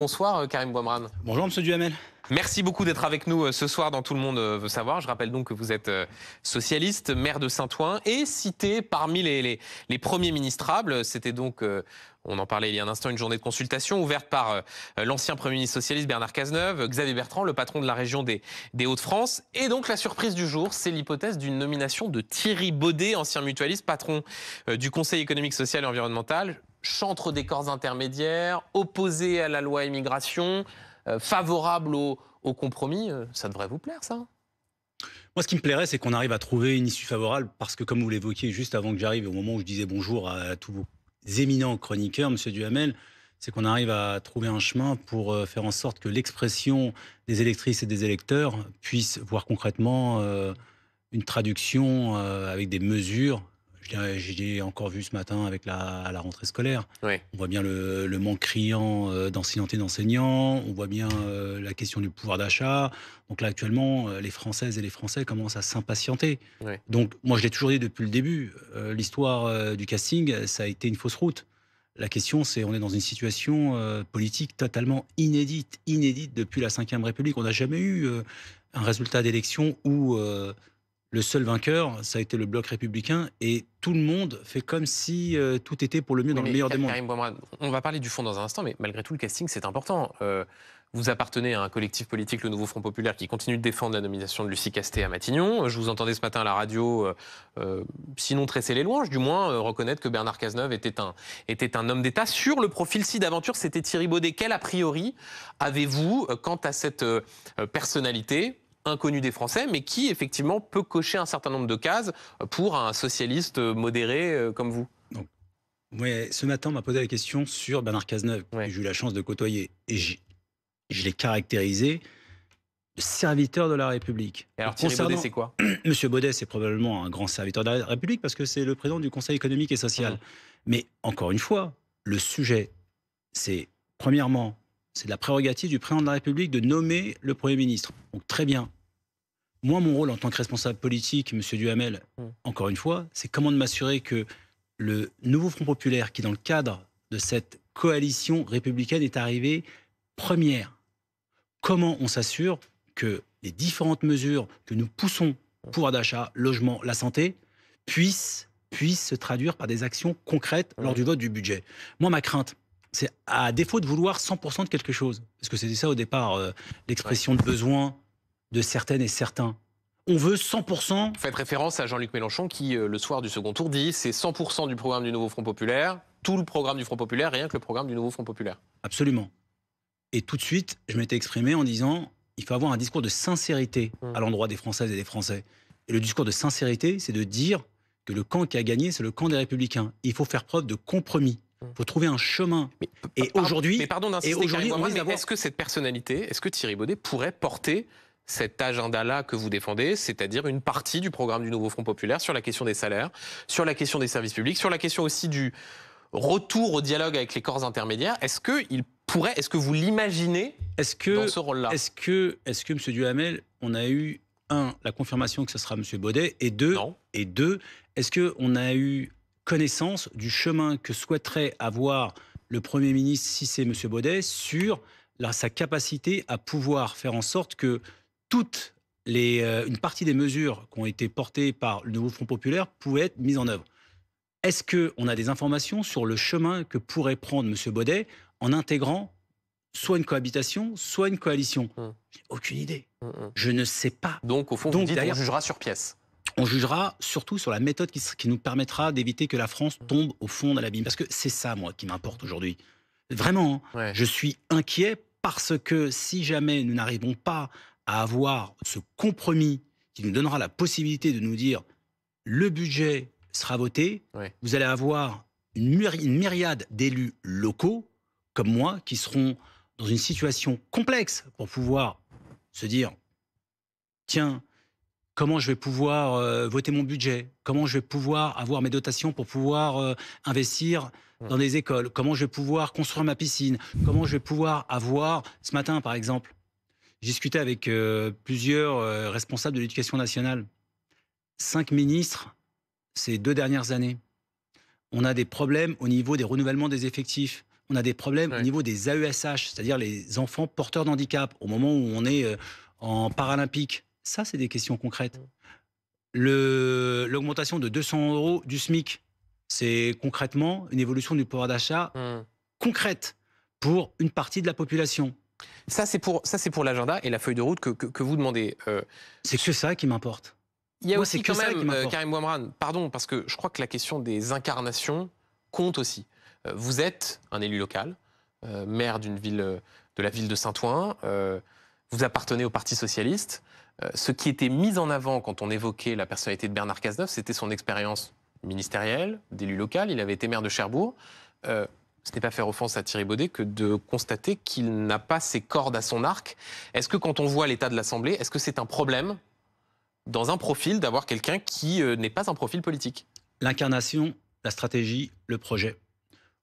Bonsoir euh, Karim Boimran. Bonjour Monsieur Duhamel. Merci beaucoup d'être avec nous euh, ce soir dans Tout le monde euh, veut savoir. Je rappelle donc que vous êtes socialiste, maire de Saint-Ouen et cité parmi les, premiers ministrables. C'était donc, on en parlait il y a un instant, une journée de consultation ouverte par l'ancien Premier ministre socialiste Bernard Cazeneuve, Xavier Bertrand, le patron de la région des, des Hauts-de-France. Et donc la surprise du jour, c'est l'hypothèse d'une nomination de Thierry Baudet, ancien mutualiste, patron du Conseil économique, social et environnemental, chantre des corps intermédiaires, opposé à la loi immigration, euh, favorable au, compromis. Euh, ça devrait vous plaire, ça moi, ce qui me plairait, c'est qu'on arrive à trouver une issue favorable parce que, comme vous l'évoquiez juste avant que j'arrive, au moment où je disais bonjour à tous vos éminents chroniqueurs, M. Duhamel, c'est qu'on arrive à trouver un chemin pour euh, faire en sorte que l'expression des électrices et des électeurs puisse voir concrètement une traduction avec des mesures j'ai encore vu ce matin avec la, la rentrée scolaire. On voit bien le, manque criant euh, et d'enseignants, on voit bien euh, la question du pouvoir d'achat. Donc là, actuellement, euh, les Françaises et les Français commencent à s'impatienter. Donc, moi, je l'ai toujours dit depuis le début, l'histoire du casting, ça a été une fausse route. La question, c'est on est dans une situation politique totalement inédite, inédite depuis la Ve République. On n'a jamais eu un résultat d'élection où le seul vainqueur, ça a été le bloc républicain, et tout le monde fait comme si euh, tout était pour le mieux dans le meilleur des mondes. on va parler du fond dans un instant, mais malgré tout, le casting, c'est important. Euh, vous appartenez à un collectif politique, le Nouveau Front Populaire, qui continue de défendre la nomination de Lucie Castet à Matignon. Je vous entendais ce matin à la radio, euh, sinon tresser les louanges, du moins reconnaître que Bernard Cazeneuve était un, était un homme d'État. Sur le profil si d'aventure, c'était Thierry Baudet. Quel a priori avez-vous quant à cette personnalité inconnu des Français, mais qui effectivement peut cocher un certain nombre de cases pour un socialiste modéré euh, comme vous. Donc, ce matin, on m'a posé la question sur Bernard Cazeneuve, que j'ai eu la chance de côtoyer, et je l'ai caractérisé serviteur de la République. Et alors, Thierry Baudet, c'est quoi Monsieur Baudet, c'est probablement un grand serviteur de la République parce que c'est le président du Conseil économique et social. Mmh. Mais encore une fois, le sujet, c'est premièrement, c'est la prérogative du président de la République de nommer le Premier ministre. Donc très bien, moi, mon rôle en tant que responsable politique, M. Duhamel, mmh. encore une fois, c'est comment de m'assurer que le nouveau Front populaire, qui dans le cadre de cette coalition républicaine est arrivé première, comment on s'assure que les différentes mesures que nous poussons pouvoir d'achat, logement, la santé, puissent, puissent se traduire par des actions concrètes lors mmh. du vote du budget. Moi, ma crainte, c'est à défaut de vouloir 100% de quelque chose, parce que c'était ça au départ, euh, l'expression de besoin de certaines et certains. On veut 100%. Vous faites référence à Jean-Luc Mélenchon qui, euh, le soir du second tour, dit c'est 100% du programme du Nouveau Front Populaire, tout le programme du Front Populaire, rien que le programme du Nouveau Front Populaire. Absolument. Et tout de suite, je m'étais exprimé en disant il faut avoir un discours de sincérité mmh. à l'endroit des Françaises et des Français. Et le discours de sincérité, c'est de dire que le camp qui a gagné, c'est le camp des Républicains. Il faut faire preuve de compromis. Mmh. Il faut trouver un chemin. et aujourd'hui, mais pardon d'insister, mais est-ce que cette personnalité, est-ce que Thierry Baudet pourrait porter cet agenda-là que vous défendez, c'est-à-dire une partie du programme du nouveau Front populaire sur la question des salaires, sur la question des services publics, sur la question aussi du retour au dialogue avec les corps intermédiaires. Est-ce que il pourrait, est-ce que vous l'imaginez dans ce rôle-là Est-ce que, est M. Duhamel, on a eu un la confirmation que ce sera M. Baudet et deux et deux, est-ce que on a eu connaissance du chemin que souhaiterait avoir le Premier ministre, si c'est M. Baudet, sur sa capacité à pouvoir faire en sorte que toutes les, euh, une partie des mesures qui ont été portées par le nouveau Front populaire pouvaient être mises en œuvre. Est-ce qu'on a des informations sur le chemin que pourrait prendre M. Baudet en intégrant soit une cohabitation, soit une coalition hum. aucune idée. Hum, hum. Je ne sais pas. Donc, au fond, vous dites, on jugera sur pièce. On jugera surtout sur la méthode qui, nous permettra d'éviter que la France tombe au fond de l'abîme. Parce que c'est ça, moi, qui m'importe aujourd'hui. Vraiment, hein. je suis inquiet parce que si jamais nous n'arrivons pas à avoir ce compromis qui nous donnera la possibilité de nous dire le budget sera voté, vous allez avoir une, myriade d'élus locaux comme moi qui seront dans une situation complexe pour pouvoir se dire tiens, comment je vais pouvoir euh, voter mon budget, comment je vais pouvoir avoir mes dotations pour pouvoir euh, investir dans des écoles, comment je vais pouvoir construire ma piscine, comment je vais pouvoir avoir, ce matin par exemple, j'ai discuté avec euh, plusieurs euh, responsables de l'éducation nationale. Cinq ministres ces deux dernières années. On a des problèmes au niveau des renouvellements des effectifs. On a des problèmes au niveau des AESH, c'est-à-dire les enfants porteurs d'handicap, au moment où on est euh, en paralympique. Ça, c'est des questions concrètes. L'augmentation de 200 euros du SMIC, c'est concrètement une évolution du pouvoir d'achat hum. concrète pour une partie de la population. Ça, c'est pour, ça, pour l'agenda et la feuille de route que, que, vous demandez. Euh. C'est que ça qui m'importe. Il y a aussi quand même, euh, Karim Wamran, pardon, parce que je crois que la question des incarnations compte aussi. Euh, vous êtes un élu local, maire d'une ville, de la ville de Saint-Ouen, vous appartenez au Parti Socialiste. ce qui était mis en avant quand on évoquait la personnalité de Bernard Cazeneuve, c'était son expérience ministérielle, d'élu local. Il avait été maire de Cherbourg ce n'est pas faire offense à Thierry Baudet que de constater qu'il n'a pas ses cordes à son arc. Est-ce que quand on voit l'état de l'Assemblée, est-ce que c'est un problème dans un profil d'avoir quelqu'un qui euh, n'est pas un profil politique L'incarnation, la stratégie, le projet.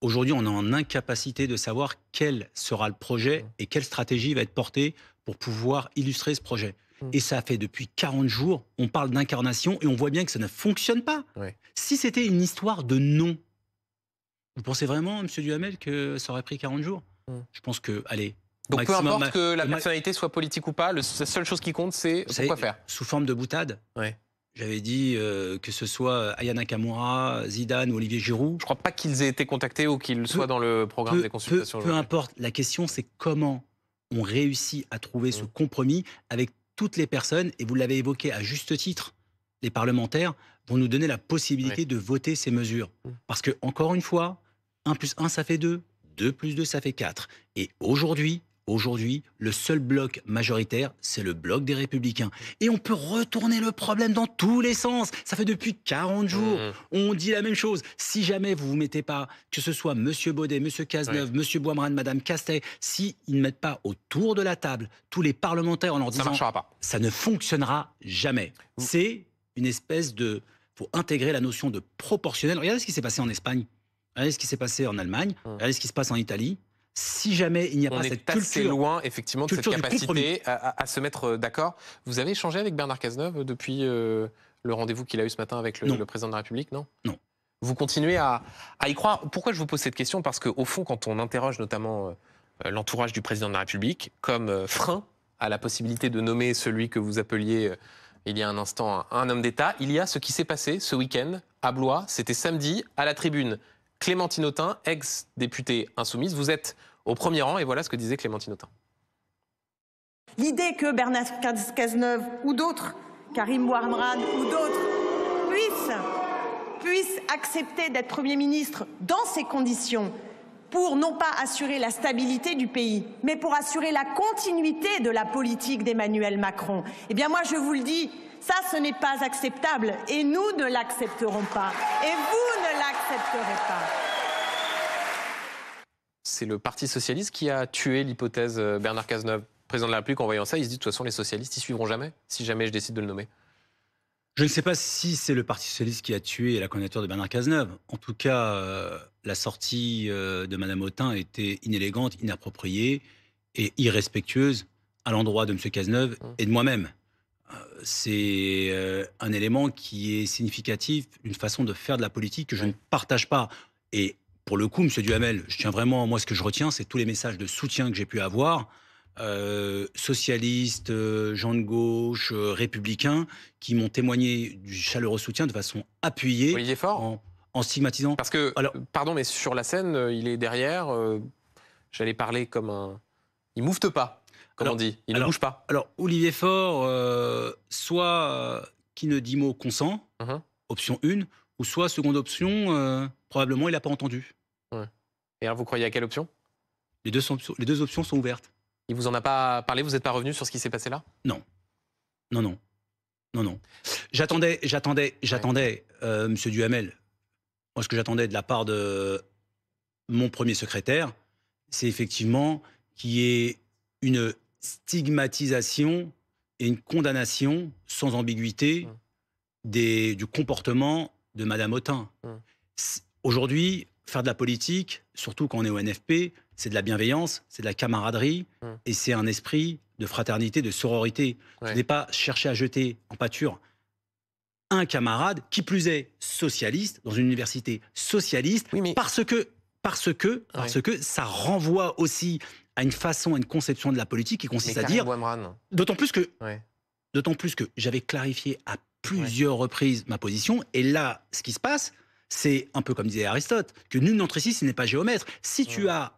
Aujourd'hui, on est en incapacité de savoir quel sera le projet mmh. et quelle stratégie va être portée pour pouvoir illustrer ce projet. Mmh. Et ça fait depuis 40 jours, on parle d'incarnation et on voit bien que ça ne fonctionne pas. Si c'était une histoire de nom, vous pensez vraiment, M. Duhamel, que ça aurait pris 40 jours mm. Je pense que, allez. Donc peu importe que la personnalité soit politique ou pas, la seule chose qui compte, c'est quoi faire. Sous forme de boutade, ouais. J'avais dit euh, que ce soit Ayana Kamoura, Zidane ou Olivier Giroud. Je ne crois pas qu'ils aient été contactés ou qu'ils soient dans le programme des consultations. Peu, importe, la question c'est comment on réussit à trouver ce mm. compromis avec toutes les personnes, et vous l'avez évoqué à juste titre, les parlementaires vont nous donner la possibilité de voter ces mesures. Mm. Parce que, encore une fois, 1 plus 1, ça fait 2. 2 plus 2, ça fait 4. Et aujourd'hui, aujourd'hui, le seul bloc majoritaire, c'est le bloc des républicains. Et on peut retourner le problème dans tous les sens. Ça fait depuis 40 jours, mmh. on dit la même chose. Si jamais vous vous mettez pas, que ce soit Monsieur Baudet, Monsieur Cazeneuve, M. Monsieur Boimran, Madame Castex, si ils ne mettent pas autour de la table tous les parlementaires en leur disant, ça, ne fonctionnera jamais. Mmh. C'est une espèce de, faut intégrer la notion de proportionnel. Regardez ce qui s'est passé en Espagne Regardez ce qui s'est passé en Allemagne, hum. regardez ce qui se passe en Italie. Si jamais il n'y a on pas est assez loin effectivement de cette capacité à, se mettre euh, d'accord. Vous avez échangé avec Bernard Cazeneuve depuis euh, le rendez-vous qu'il a eu ce matin avec le, président de la République, non Non. Vous continuez à, y croire. Pourquoi je vous pose cette question Parce qu'au fond, quand on interroge notamment euh, l'entourage du président de la République comme frein à la possibilité de nommer celui que vous appeliez il y a un instant un homme d'État, il y a ce qui s'est passé ce week-end à Blois. C'était samedi à la tribune. Clémentine Autain, ex-députée insoumise. Vous êtes au premier rang et voilà ce que disait Clémentine Autain. L'idée que Bernard Cazeneuve ou d'autres, Karim Bouamran ou d'autres, puissent, puissent accepter d'être Premier ministre dans ces conditions pour non pas assurer la stabilité du pays, mais pour assurer la continuité de la politique d'Emmanuel Macron. Eh bien moi je vous le dis, ça ce n'est pas acceptable et nous ne l'accepterons pas. Et vous c'est le Parti socialiste qui a tué l'hypothèse euh, Bernard Cazeneuve. Président de la République, en voyant ça, il se dit de toute façon, les socialistes, ils suivront jamais, si jamais je décide de le nommer. Je ne sais pas si c'est le Parti socialiste qui a tué la candidature de Bernard Cazeneuve. En tout cas, euh, la sortie euh, de Madame Autain était inélégante, inappropriée et irrespectueuse à l'endroit de M. Cazeneuve mmh. et de moi-même c'est euh, un élément qui est significatif, une façon de faire de la politique que je ne partage pas. Et pour le coup, M. Duhamel, je tiens vraiment, moi, ce que je retiens, c'est tous les messages de soutien que j'ai pu avoir, euh, socialistes, euh, gens de gauche, républicains, qui m'ont témoigné du chaleureux soutien de façon appuyée. fort. En, stigmatisant. Parce que, pardon, mais sur la scène, il est derrière. J'allais parler comme un. Il moufte pas comme on dit. Il ne bouge pas. Alors, Olivier Faure, euh, soit euh, qui ne dit mot consent, uh-huh. option 1, ou soit, seconde option, euh, probablement il n'a pas entendu. Ouais. Et alors, vous croyez à quelle option les deux, les deux options sont ouvertes. Il vous en a pas parlé Vous n'êtes pas revenu sur ce qui s'est passé là Non. Non, non. Non, non. J'attendais, j'attendais, j'attendais, monsieur Duhamel. parce ce que j'attendais de la part de mon premier secrétaire, c'est effectivement qu'il y ait une stigmatisation et une condamnation sans ambiguïté mmh. des, du comportement de Madame Autain. Mmh. Aujourd'hui, faire de la politique, surtout quand on est au NFP, c'est de la bienveillance, c'est de la camaraderie mmh. et c'est un esprit de fraternité, de sororité. je Ce n'est pas chercher à jeter en pâture un camarade, qui plus est socialiste, dans une université socialiste, parce que parce que, parce que ça renvoie aussi à une façon, à une conception de la politique qui consiste à dire. D'autant plus que. D'autant plus que j'avais clarifié à plusieurs reprises ma position. Et là, ce qui se passe, c'est un peu comme disait Aristote, que nul n'entre ici, ce n'est pas géomètre. Si tu as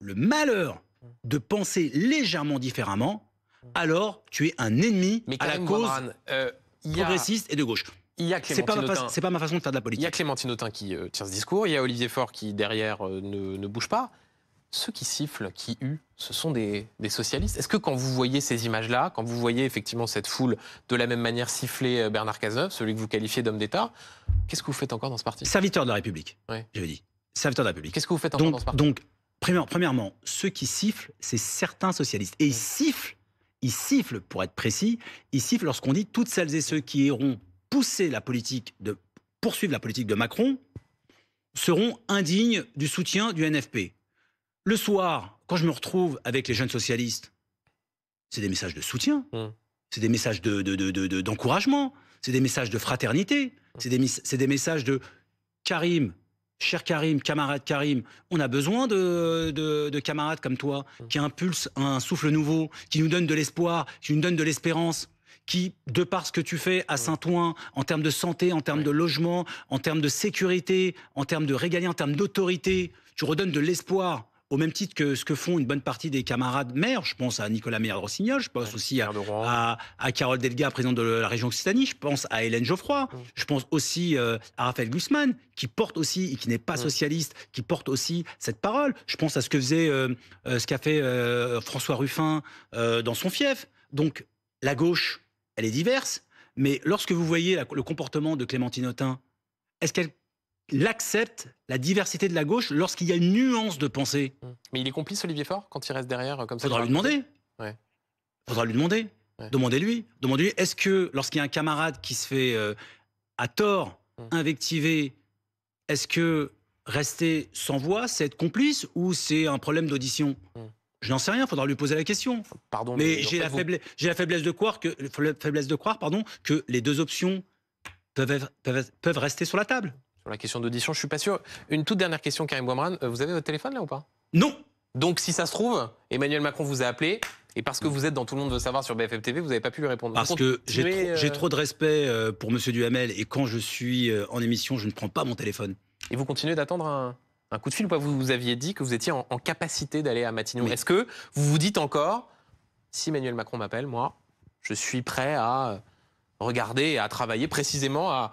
le malheur de penser légèrement différemment, alors tu es un ennemi à la cause euh, progressiste et de gauche. Il y C'est pas ma façon de faire de la politique. Il y a Clémentine Autain qui euh, tient ce discours. Il y a Olivier Faure qui, derrière, euh, ne bouge pas ceux qui sifflent, qui huent, ce sont des, socialistes. Est-ce que quand vous voyez ces images-là, quand vous voyez effectivement cette foule de la même manière siffler euh, Bernard Cazeneuve, celui que vous qualifiez d'homme d'État, qu'est-ce que vous faites encore dans ce parti Serviteur de la République, oui. je dit. Serviteur de la République. Qu'est-ce que vous faites encore dans ce parti Donc, premièrement, ceux qui sifflent, c'est certains socialistes. Et ils sifflent, ils sifflent, pour être précis, ils sifflent lorsqu'on dit toutes celles et ceux qui iront pousser la politique de poursuivre la politique de Macron seront indignes du soutien du NFP. Le soir, quand je me retrouve avec les jeunes socialistes, c'est des messages de soutien, mmh. c'est des messages d'encouragement, de, de, c'est des messages de fraternité, c'est des, des, messages de Karim, cher Karim, camarade Karim, on a besoin de, camarades comme toi mmh. qui impulse un souffle nouveau, qui nous donne de l'espoir, qui nous donne de l'espérance qui, de par ce que tu fais à mmh. Saint-Ouen, en termes de santé, en termes de logement, en termes de sécurité, en termes de régalien, en termes d'autorité, tu redonnes de l'espoir au même titre que ce que font une bonne partie des camarades maires. Je pense à Nicolas Meyer de Rossignol, je pense aussi à, à, Carole Delga, présidente de la région Occitanie, je pense à Hélène Geoffroy, je pense aussi euh, à Raphaël Guzman, qui porte aussi, et qui n'est pas socialiste, qui porte aussi cette parole. Je pense à ce que faisait, euh, euh, ce qu'a fait François Ruffin dans son fief. Donc, la gauche, elle est diverse, mais lorsque vous voyez le comportement de Clémentine Autain, est-ce qu'elle l'accepte, la diversité de la gauche, lorsqu'il y a une nuance de pensée. Mmh. Mais il est complice, Olivier Faure, quand il reste derrière euh, comme ça Faudra lui demander. Faudra lui demander. Demandez-lui. Demandez-lui, est-ce que lorsqu'il y a un camarade qui se fait euh, à tort mmh. invectiver, est-ce que rester sans voix, c'est être complice ou c'est un problème d'audition mmh. Je n'en sais rien, faudra lui poser la question. Pardon, mais, j'ai la, la, faiblesse de croire que, faiblesse de croire, pardon, que les deux options peuvent rester sur la table la question d'audition. Je suis pas sûr. Une toute dernière question, Karim Boimran. Euh, vous avez votre téléphone là ou pas Non. Donc, si ça se trouve, Emmanuel Macron vous a appelé. Et parce que vous êtes dans Tout le monde veut savoir sur BFM TV, vous n'avez pas pu lui répondre. Parce que j'ai euh, trop, de respect euh, pour Monsieur Duhamel et quand je suis en émission, je ne prends pas mon téléphone. Et vous continuez d'attendre un, coup de fil ou pas vous, aviez dit que vous étiez en, capacité d'aller à Matignon. Est-ce que vous vous dites encore, si Emmanuel Macron m'appelle, moi, je suis prêt à regarder et à travailler précisément à,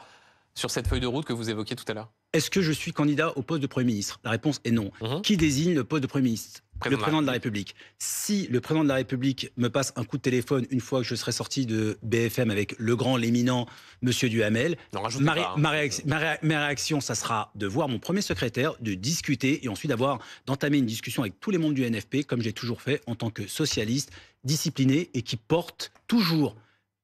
sur cette feuille de route que vous évoquiez tout à l'heure Est-ce que je suis candidat au poste de Premier ministre La réponse est non. Mhm. Qui désigne le poste de Premier ministre le président de la République. Si le président de la République me passe un coup de téléphone une fois que je serai sorti de BFM avec le grand, l'éminent Monsieur Duhamel, ma, hein, réaction, ça sera de voir mon premier secrétaire, de discuter et ensuite d'avoir d'entamer une discussion avec tous les membres du NFP, comme j'ai toujours fait en tant que socialiste discipliné et qui porte toujours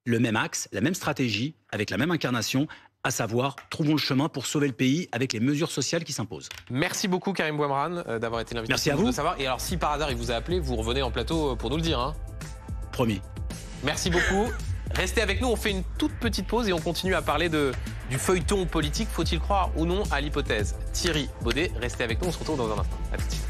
le même axe, la même stratégie, avec la même incarnation, à savoir trouvons le chemin pour sauver le pays avec les mesures sociales qui s'imposent. Merci beaucoup Karim Boimran euh, d'avoir été l'invité. Merci à vous. De savoir. Et alors si par hasard il vous a appelé, vous revenez en plateau euh, pour nous le dire. Hein. Promis. Merci beaucoup. Restez avec nous, on fait une toute petite pause et on continue à parler de, du feuilleton politique. Faut-il croire ou non à l'hypothèse Thierry Baudet, restez avec nous, on se retrouve dans un instant. À tout